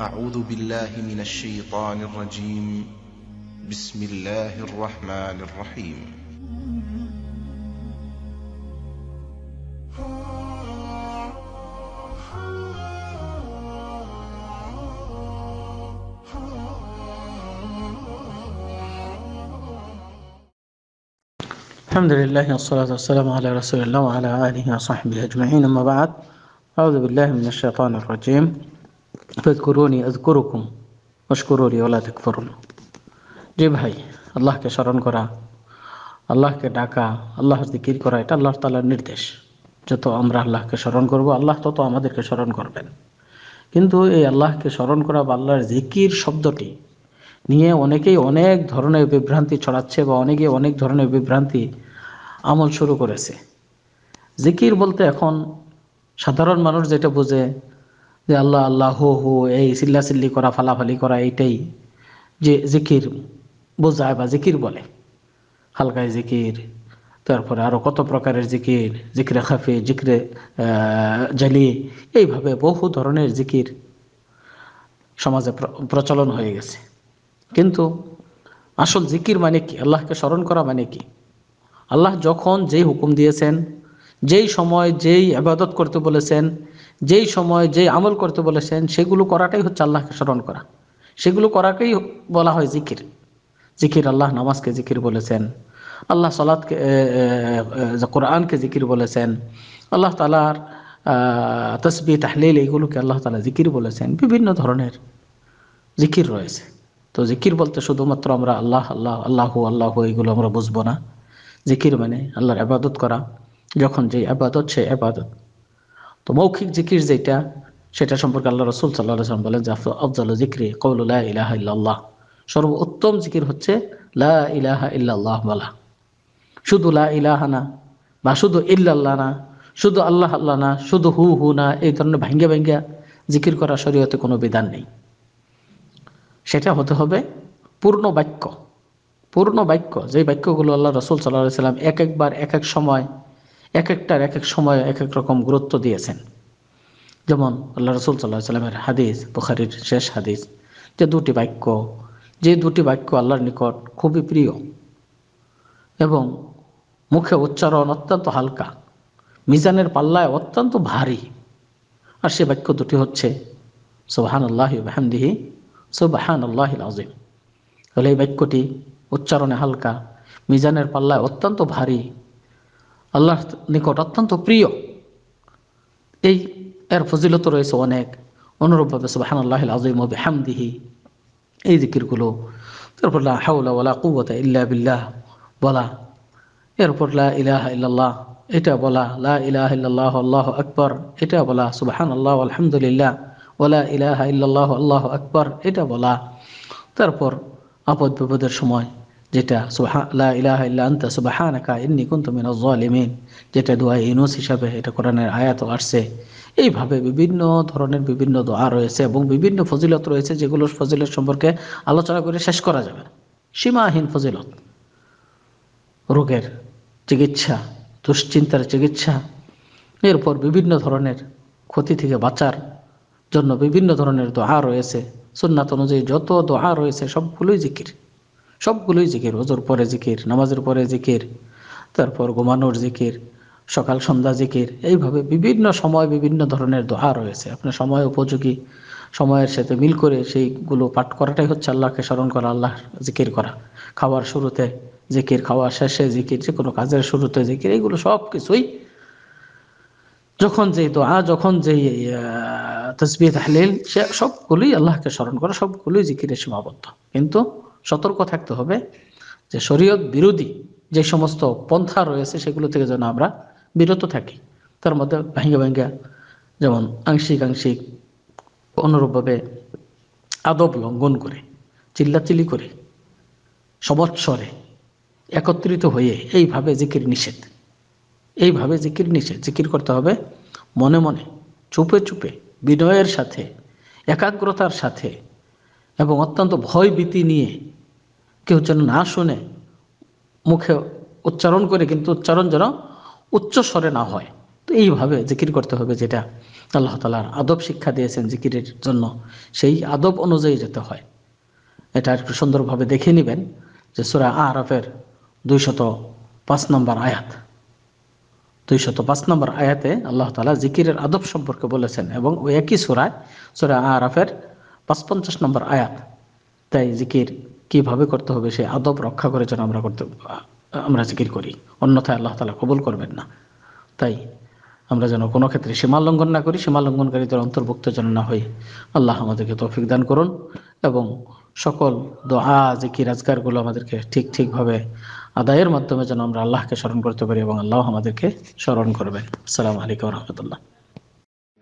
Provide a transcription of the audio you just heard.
أعوذ بالله من الشيطان الرجيم بسم الله الرحمن الرحيم الحمد لله والصلاة والسلام على رسول الله وعلى آله وصحبه أجمعين أما بعد أعوذ بالله من الشيطان الرجيم ফাজকুরুনি আজকুরুকুম মশকুরুনি OLA তাকফুরুন জি ভাই আল্লাহকে স্মরণ করা আল্লাহকে ডাকা আল্লাহর জিকির করা এটা আল্লাহ তালার নির্দেশ যত আমরা আল্লাহকে স্মরণ করব আল্লাহ তত আমাদেরকে স্মরণ করবেন কিন্তু এই আল্লাহকে স্মরণ করা বা আল্লাহর জিকির শব্দটি নিয়ে অনেকেই অনেক ধরনের বিভ্রান্তি ছড়াচ্ছে বা অনেকে অনেক ধরনের বিভ্রান্তি আমল শুরু করেছে জিকির বলতে এখন সাধারণ মানুষ যেটা বোঝে যে আল্লাহ আল্লাহ হো হো এই চিল্লাচিল্লি করা ফালাফালি করা এইটাই যে জিকির বোঝায় বা জিকির বলে হালকায় জিকির তারপরে আরও কত প্রকারের জিকির জিকরে খাফি জিকরে জালি এইভাবে বহু ধরনের জিকির সমাজে প্রচলন হয়ে গেছে কিন্তু আসল জিকির মানে কি আল্লাহকে স্মরণ করা মানে কি আল্লাহ যখন যেই হুকুম দিয়েছেন যেই সময় যেই আবাদত করতে বলেছেন যেই সময় যে আমল করতে বলেছেন সেগুলো করাটাই হচ্ছে আল্লাহকে স্মরণ করা সেগুলো করাকেই বলা হয় জিকির জিকির আল্লাহ নামাজকে জিকির বলেছেন আল্লাহ সালাদকে কোরআনকে জিকির বলেছেন আল্লাহ তালার তসবি তাহলিল এইগুলোকে আল্লাহ তালা জিকির বলেছেন বিভিন্ন ধরনের জিকির রয়েছে তো জিকির বলতে শুধুমাত্র আমরা আল্লাহ আল্লাহ আল্লাহ আল্লাহ এইগুলো আমরা বুঝবো না জিকির মানে আল্লাহর আবাদত করা যখন যে আবাদত সে আবাদত তো মৌখিক জিকির যেটা সেটা সম্পর্কে আল্লাহ রসুল সাল্লাহ বলেন যে আফজাল জিক্রি কৌলুল্লাহ ইলাহা সর্ব সর্বোত্তম জিকির হচ্ছে লা ইলাহা ইল্লাল্লাহ বলা শুধু লা ইলাহা না বা শুধু ইল্লাহ না শুধু আল্লাহ আল্লাহ না শুধু হু হু না এই ধরনের ভাঙ্গে ভাঙ্গা জিকির করা শরীয়তে কোনো বিধান নেই সেটা হতে হবে পূর্ণ বাক্য পূর্ণ বাক্য যে বাক্যগুলো আল্লাহ রসুল সাল্লাহ সাল্লাম এক একবার এক এক সময় এক একটার এক এক সময় এক এক রকম গুরুত্ব দিয়েছেন যেমন আল্লাহ রসুল সাল্লাহ সাল্লামের হাদিস বুখারির শেষ হাদিস যে দুটি বাক্য যে দুটি বাক্য আল্লাহর নিকট খুবই প্রিয় এবং মুখে উচ্চারণ অত্যন্ত হালকা মিজানের পাল্লায় অত্যন্ত ভারী আর সে বাক্য দুটি হচ্ছে সোবাহান আল্লাহ বাহানদিহি সোবাহান আল্লাহ আজিম তাহলে এই বাক্যটি উচ্চারণে হালকা মিজানের পাল্লায় অত্যন্ত ভারী আল্লাহর নিকট অত্যন্ত প্রিয় এই এর ফজিলত রয়েছে অনেক অনুরূপভাবে সুবাহান আল্লাহ আজিম দিহি এই জিকিরগুলো তারপর লা হাউলা ওয়ালা কুয়াতা ইল্লা বিল্লাহ বলা এরপর লা ইলাহ ইল্লাল্লাহ এটা বলা লা ইলাহা ইল্লাল্লাহ আল্লাহ আকবর এটা বলা সুবাহান আল্লাহ আলহামদুলিল্লাহ ওয়ালা ইলাহ ইল্লাল্লাহ আল্লাহ আকবর এটা বলা তারপর আপদ বিপদের সময় যেটা সোহা ইলাহ ইল্লান্ত সুবাহানাকা ইন্নি কুন্তুমিন জালিমিন যেটা দোয়া ইউনুস হিসাবে এটা কোরআনের আয়াত আসছে এইভাবে বিভিন্ন ধরনের বিভিন্ন দোয়া রয়েছে এবং বিভিন্ন ফজিলত রয়েছে যেগুলো ফজিলত সম্পর্কে আলোচনা করে শেষ করা যাবে সীমাহীন ফজিলত রোগের চিকিৎসা দুশ্চিন্তার চিকিৎসা এরপর বিভিন্ন ধরনের ক্ষতি থেকে বাঁচার জন্য বিভিন্ন ধরনের দোয়া রয়েছে সুন্নাত অনুযায়ী যত দোয়া রয়েছে সবগুলোই জিকির সবগুলোই জিকির ওজোর পরে জিকির নামাজের পরে জিকির তারপর ঘুমানোর জিকির সকাল সন্ধ্যা জিকির এইভাবে বিভিন্ন সময় বিভিন্ন ধরনের দোহা রয়েছে আপনার সময় উপযোগী সময়ের সাথে মিল করে সেইগুলো পাঠ করাটাই হচ্ছে আল্লাহকে স্মরণ করা আল্লাহ জিকির করা খাওয়ার শুরুতে জিকির খাওয়ার শেষে জিকির যে কোনো কাজের শুরুতে জিকির এগুলো সব কিছুই যখন যেই দোয়া যখন যেই তসবি তাহলিল সে সবগুলোই আল্লাহকে স্মরণ করা সবগুলোই জিকিরের সীমাবদ্ধ কিন্তু সতর্ক থাকতে হবে যে শরীয়ত বিরোধী যে সমস্ত পন্থা রয়েছে সেগুলো থেকে যেন আমরা বিরত থাকি তার মধ্যে ভাঙ্গা ভাঙ্গা যেমন আংশিক আংশিক অনুরূপভাবে আদব লঙ্ঘন করে চিল্লাচিল্লি করে সমৎসরে একত্রিত হয়ে এইভাবে জিকির নিষেধ এইভাবে জিকির নিষেধ জিকির করতে হবে মনে মনে চুপে চুপে বিনয়ের সাথে একাগ্রতার সাথে এবং অত্যন্ত ভয় ভীতি নিয়ে কেউ যেন না শুনে মুখে উচ্চারণ করে কিন্তু উচ্চারণ যেন উচ্চ স্বরে না হয় তো এইভাবে জিকির করতে হবে যেটা আল্লাহ তালার আদব শিক্ষা দিয়েছেন জিকিরের জন্য সেই আদব অনুযায়ী যেতে হয় এটা একটু সুন্দরভাবে দেখে নেবেন যে সুরা আরফের দুইশত পাঁচ নম্বর আয়াত দুইশত পাঁচ নম্বর আয়াতে আল্লাহ তালা জিকিরের আদব সম্পর্কে বলেছেন এবং ওই একই সুরায় সুরা আরফের পঞ্চাশ নম্বর আয়াত তাই জিকির কিভাবে করতে হবে সে আদব রক্ষা করে যেন আমরা করতে আমরা জিকির করি অন্যথায় আল্লাহ তালা কবুল করবেন না তাই আমরা যেন কোনো ক্ষেত্রে সীমা লঙ্ঘন না করি সীমা লঙ্ঘনকারীদের অন্তর্ভুক্ত যেন না হই আল্লাহ আমাদেরকে তৌফিক দান করুন এবং সকল দোয়া জিকির আজগারগুলো আমাদেরকে ঠিক ঠিকভাবে আদায়ের মাধ্যমে যেন আমরা আল্লাহকে স্মরণ করতে পারি এবং আল্লাহ আমাদেরকে স্মরণ করবেন আসসালামু আলাইকুম রহমতুল্লাহ